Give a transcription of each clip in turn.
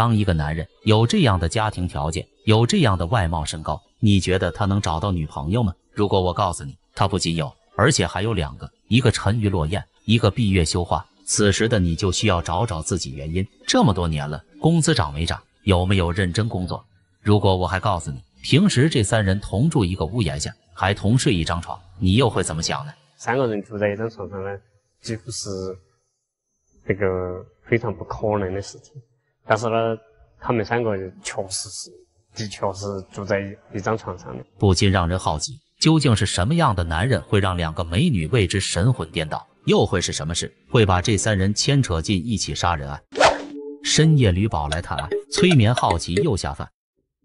当一个男人有这样的家庭条件，有这样的外貌身高，你觉得他能找到女朋友吗？如果我告诉你，他不仅有，而且还有两个，一个沉鱼落雁，一个闭月羞花，此时的你就需要找找自己原因。这么多年了，工资涨没涨？有没有认真工作？如果我还告诉你，平时这三人同住一个屋檐下，还同睡一张床，你又会怎么想呢？三个人住在一张床上呢，几乎是这个非常不可能的事情。但是呢，他们三个确实是，的确是住在一一张床上的。不禁让人好奇，究竟是什么样的男人会让两个美女为之神魂颠倒？又会是什么事，会把这三人牵扯进一起杀人案？深夜吕宝来探案，催眠好奇又下饭。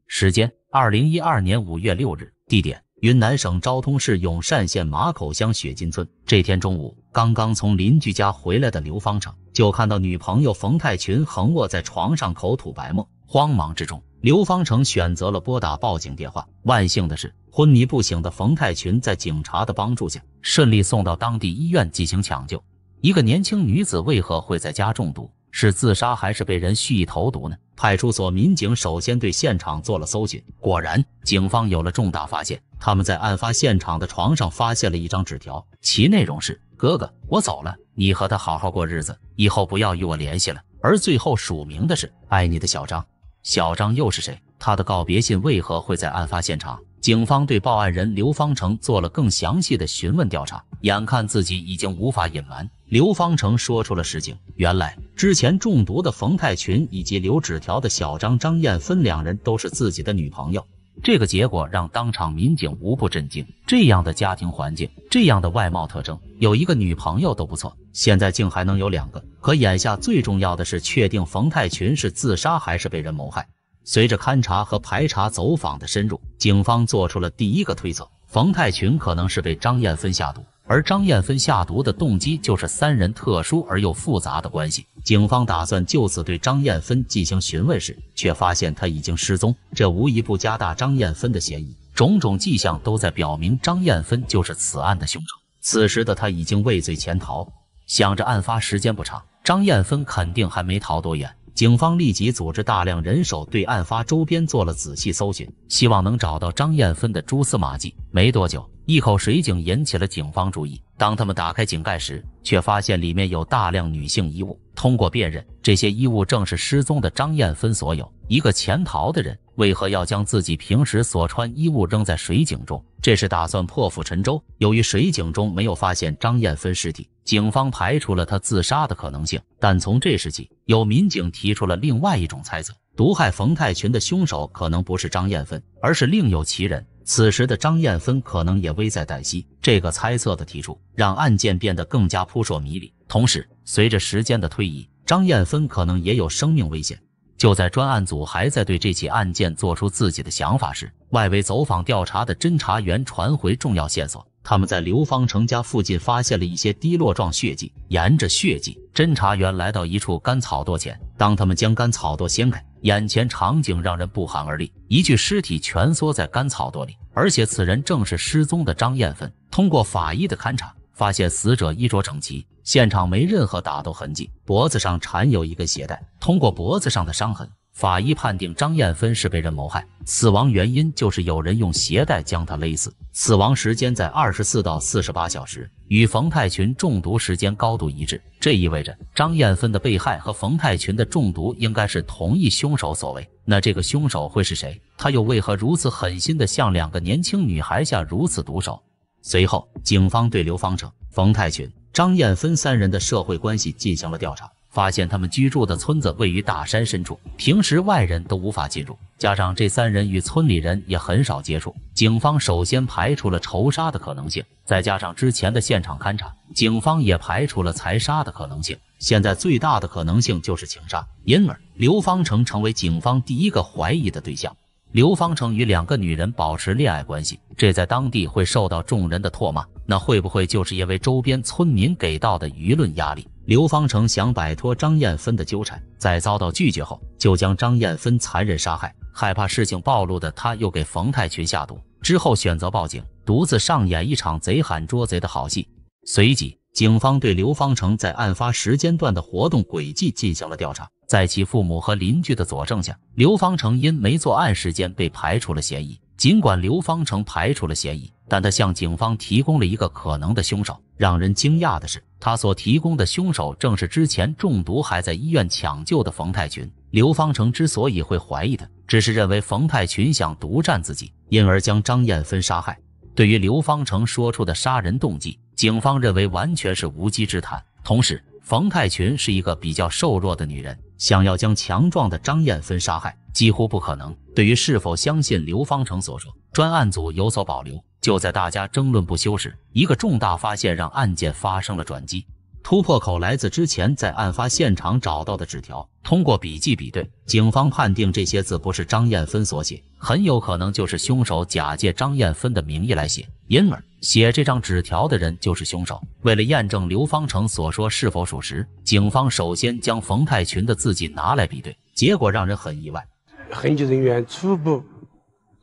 时间：二零一二年五月六日，地点。云南省昭通市永善县马口乡雪金村，这天中午，刚刚从邻居家回来的刘方成就看到女朋友冯太群横卧在床上，口吐白沫。慌忙之中，刘方成选择了拨打报警电话。万幸的是，昏迷不醒的冯太群在警察的帮助下，顺利送到当地医院进行抢救。一个年轻女子为何会在家中毒？是自杀还是被人蓄意投毒呢？派出所民警首先对现场做了搜寻，果然，警方有了重大发现。他们在案发现场的床上发现了一张纸条，其内容是：“哥哥，我走了，你和他好好过日子，以后不要与我联系了。”而最后署名的是“爱你的小张”。小张又是谁？他的告别信为何会在案发现场？警方对报案人刘方成做了更详细的询问调查，眼看自己已经无法隐瞒，刘方成说出了实情。原来之前中毒的冯太群以及留纸条的小张张艳芬两人都是自己的女朋友。这个结果让当场民警无不震惊。这样的家庭环境，这样的外貌特征，有一个女朋友都不错，现在竟还能有两个。可眼下最重要的是确定冯太群是自杀还是被人谋害。随着勘查和排查、走访的深入，警方做出了第一个推测：冯太群可能是被张艳芬下毒，而张艳芬下毒的动机就是三人特殊而又复杂的关系。警方打算就此对张艳芬进行询问时，却发现他已经失踪，这无疑不加大张艳芬的嫌疑。种种迹象都在表明张艳芬就是此案的凶手。此时的他已经畏罪潜逃，想着案发时间不长，张艳芬肯定还没逃多远。警方立即组织大量人手对案发周边做了仔细搜寻，希望能找到张艳芬的蛛丝马迹。没多久，一口水井引起了警方注意。当他们打开井盖时，却发现里面有大量女性衣物。通过辨认，这些衣物正是失踪的张艳芬所有。一个潜逃的人。为何要将自己平时所穿衣物扔在水井中？这是打算破釜沉舟。由于水井中没有发现张艳芬尸体，警方排除了她自杀的可能性。但从这时起，有民警提出了另外一种猜测：毒害冯太群的凶手可能不是张艳芬，而是另有其人。此时的张艳芬可能也危在旦夕。这个猜测的提出，让案件变得更加扑朔迷离。同时，随着时间的推移，张艳芬可能也有生命危险。就在专案组还在对这起案件做出自己的想法时，外围走访调查的侦查员传回重要线索。他们在刘方成家附近发现了一些滴落状血迹，沿着血迹，侦查员来到一处干草垛前。当他们将干草垛掀开，眼前场景让人不寒而栗：一具尸体蜷缩在干草垛里，而且此人正是失踪的张艳芬。通过法医的勘查，发现死者衣着整齐。现场没任何打斗痕迹，脖子上缠有一根鞋带。通过脖子上的伤痕，法医判定张艳芬是被人谋害，死亡原因就是有人用鞋带将她勒死。死亡时间在二十四到四十八小时，与冯太群中毒时间高度一致。这意味着张艳芬的被害和冯太群的中毒应该是同一凶手所为。那这个凶手会是谁？他又为何如此狠心的向两个年轻女孩下如此毒手？随后，警方对刘方成、冯太群。张艳芬三人的社会关系进行了调查，发现他们居住的村子位于大山深处，平时外人都无法进入，加上这三人与村里人也很少接触，警方首先排除了仇杀的可能性。再加上之前的现场勘查，警方也排除了财杀的可能性。现在最大的可能性就是情杀，因而刘方成成为警方第一个怀疑的对象。刘方成与两个女人保持恋爱关系，这在当地会受到众人的唾骂。那会不会就是因为周边村民给到的舆论压力？刘方成想摆脱张艳芬的纠缠，在遭到拒绝后，就将张艳芬残忍杀害。害怕事情暴露的他，又给冯太群下毒，之后选择报警，独自上演一场贼喊捉贼的好戏。随即，警方对刘方成在案发时间段的活动轨迹进行了调查。在其父母和邻居的佐证下，刘方成因没作案时间被排除了嫌疑。尽管刘方成排除了嫌疑，但他向警方提供了一个可能的凶手。让人惊讶的是，他所提供的凶手正是之前中毒还在医院抢救的冯太群。刘方成之所以会怀疑他，只是认为冯太群想独占自己，因而将张艳芬杀害。对于刘方成说出的杀人动机，警方认为完全是无稽之谈。同时，冯太群是一个比较瘦弱的女人，想要将强壮的张艳芬杀害，几乎不可能。对于是否相信刘方成所说，专案组有所保留。就在大家争论不休时，一个重大发现让案件发生了转机。突破口来自之前在案发现场找到的纸条。通过笔迹比对，警方判定这些字不是张艳芬所写，很有可能就是凶手假借张艳芬的名义来写，因而写这张纸条的人就是凶手。为了验证刘方成所说是否属实，警方首先将冯太群的字迹拿来比对，结果让人很意外。痕迹人员初步，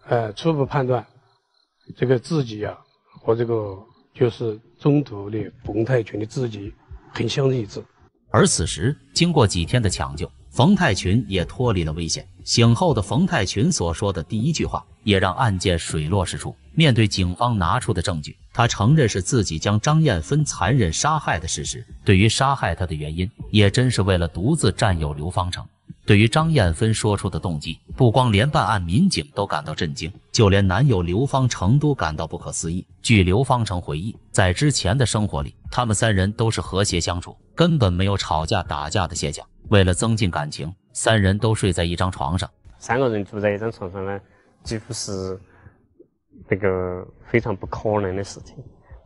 呃，初步判断，这个字迹啊和这个就是中途的冯太群的字迹。很像的一次。而此时，经过几天的抢救，冯太群也脱离了危险。醒后的冯太群所说的第一句话，也让案件水落石出。面对警方拿出的证据，他承认是自己将张艳芬残忍杀害的事实。对于杀害他的原因，也真是为了独自占有刘方成。对于张艳芬说出的动机。不光连办案民警都感到震惊，就连男友刘方成都感到不可思议。据刘方成回忆，在之前的生活里，他们三人都是和谐相处，根本没有吵架打架的现象。为了增进感情，三人都睡在一张床上。三个人住在一张床上呢，几乎是这个非常不可能的事情。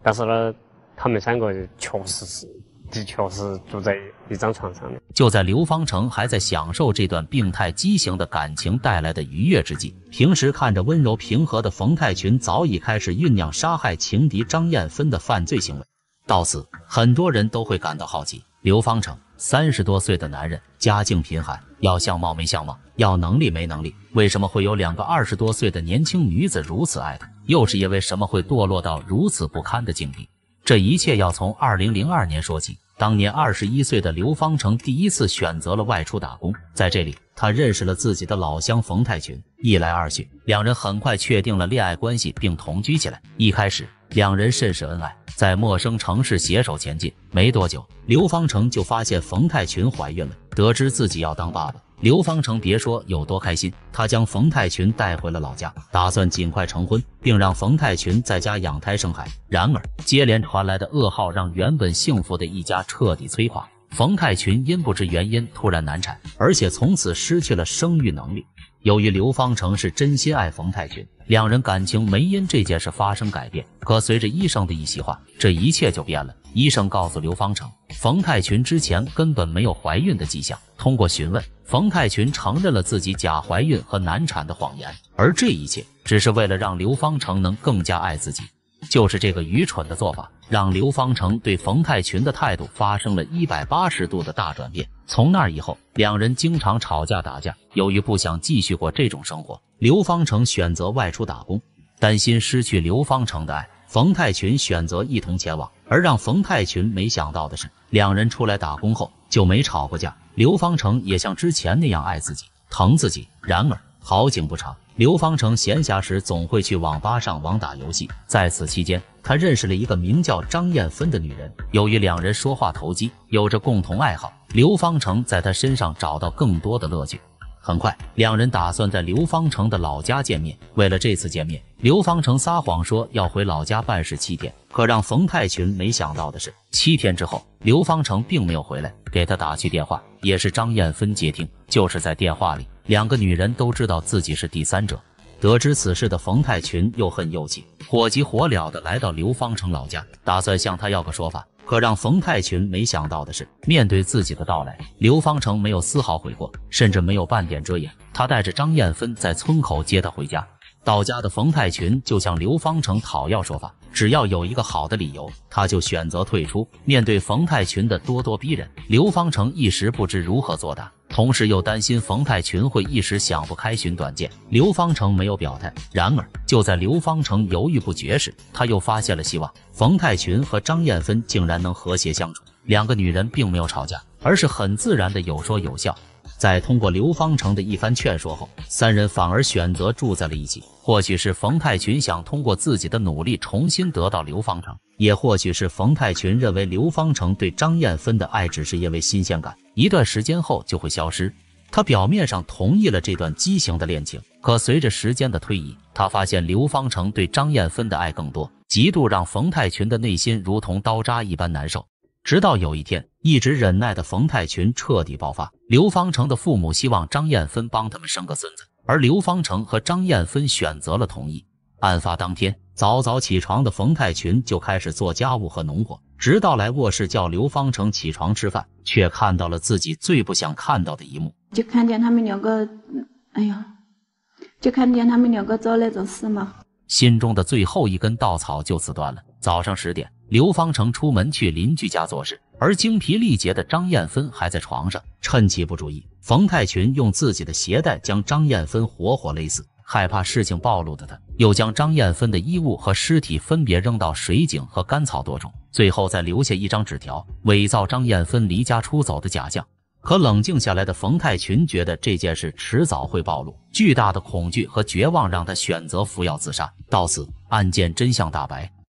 但是呢，他们三个确实是。的确是住在一张床上的。就在刘方成还在享受这段病态畸形的感情带来的愉悦之际，平时看着温柔平和的冯太群早已开始酝酿杀害情敌张艳芬的犯罪行为。到此，很多人都会感到好奇：刘方成三十多岁的男人，家境贫寒，要相貌没相貌，要能力没能力，为什么会有两个二十多岁的年轻女子如此爱他？又是因为什么会堕落到如此不堪的境地？这一切要从二零零二年说起。当年二十一岁的刘方成第一次选择了外出打工，在这里，他认识了自己的老乡冯太群。一来二去，两人很快确定了恋爱关系，并同居起来。一开始，两人甚是恩爱，在陌生城市携手前进。没多久，刘方成就发现冯太群怀孕了，得知自己要当爸爸。刘方成别说有多开心，他将冯太群带回了老家，打算尽快成婚，并让冯太群在家养胎生孩。然而，接连传来的噩耗让原本幸福的一家彻底摧垮。冯太群因不知原因突然难产，而且从此失去了生育能力。由于刘方成是真心爱冯太群，两人感情没因这件事发生改变。可随着医生的一席话，这一切就变了。医生告诉刘方成，冯太群之前根本没有怀孕的迹象。通过询问，冯太群承认了自己假怀孕和难产的谎言，而这一切只是为了让刘方成能更加爱自己。就是这个愚蠢的做法，让刘方成对冯太群的态度发生了一百八十度的大转变。从那以后，两人经常吵架打架。由于不想继续过这种生活，刘方成选择外出打工，担心失去刘方成的爱。冯太群选择一同前往，而让冯太群没想到的是，两人出来打工后就没吵过架。刘方成也像之前那样爱自己、疼自己。然而好景不长，刘方成闲暇时总会去网吧上网打游戏。在此期间，他认识了一个名叫张艳芬的女人。由于两人说话投机，有着共同爱好，刘方成在她身上找到更多的乐趣。很快，两人打算在刘方成的老家见面。为了这次见面，刘方成撒谎说要回老家办事七天。可让冯太群没想到的是，七天之后，刘方成并没有回来。给他打去电话，也是张艳芬接听。就是在电话里，两个女人都知道自己是第三者。得知此事的冯太群又恨又气，火急火燎的来到刘方成老家，打算向他要个说法。可让冯太群没想到的是，面对自己的到来，刘方成没有丝毫悔过，甚至没有半点遮掩。他带着张艳芬在村口接她回家。到家的冯太群就向刘方成讨要说法，只要有一个好的理由，他就选择退出。面对冯太群的咄咄逼人，刘方成一时不知如何作答。同时又担心冯太群会一时想不开寻短见，刘方成没有表态。然而就在刘方成犹豫不决时，他又发现了希望：冯太群和张艳芬竟然能和谐相处，两个女人并没有吵架，而是很自然的有说有笑。在通过刘方成的一番劝说后，三人反而选择住在了一起。或许是冯太群想通过自己的努力重新得到刘方成，也或许是冯太群认为刘方成对张艳芬的爱只是因为新鲜感，一段时间后就会消失。他表面上同意了这段畸形的恋情，可随着时间的推移，他发现刘方成对张艳芬的爱更多，极度让冯太群的内心如同刀扎一般难受。直到有一天，一直忍耐的冯太群彻底爆发。刘方成的父母希望张艳芬帮他们生个孙子，而刘方成和张艳芬选择了同意。案发当天，早早起床的冯太群就开始做家务和农活，直到来卧室叫刘方成起床吃饭，却看到了自己最不想看到的一幕，就看见他们两个，哎呀，就看见他们两个做那种事嘛。心中的最后一根稻草就此断了。早上十点。刘方成出门去邻居家做事，而精疲力竭的张艳芬还在床上。趁其不注意，冯太群用自己的鞋带将张艳芬活活勒死。害怕事情暴露的他，又将张艳芬的衣物和尸体分别扔到水井和干草垛中，最后再留下一张纸条，伪造张艳芬离家出走的假象。可冷静下来的冯太群觉得这件事迟早会暴露，巨大的恐惧和绝望让他选择服药自杀。到此，案件真相大白。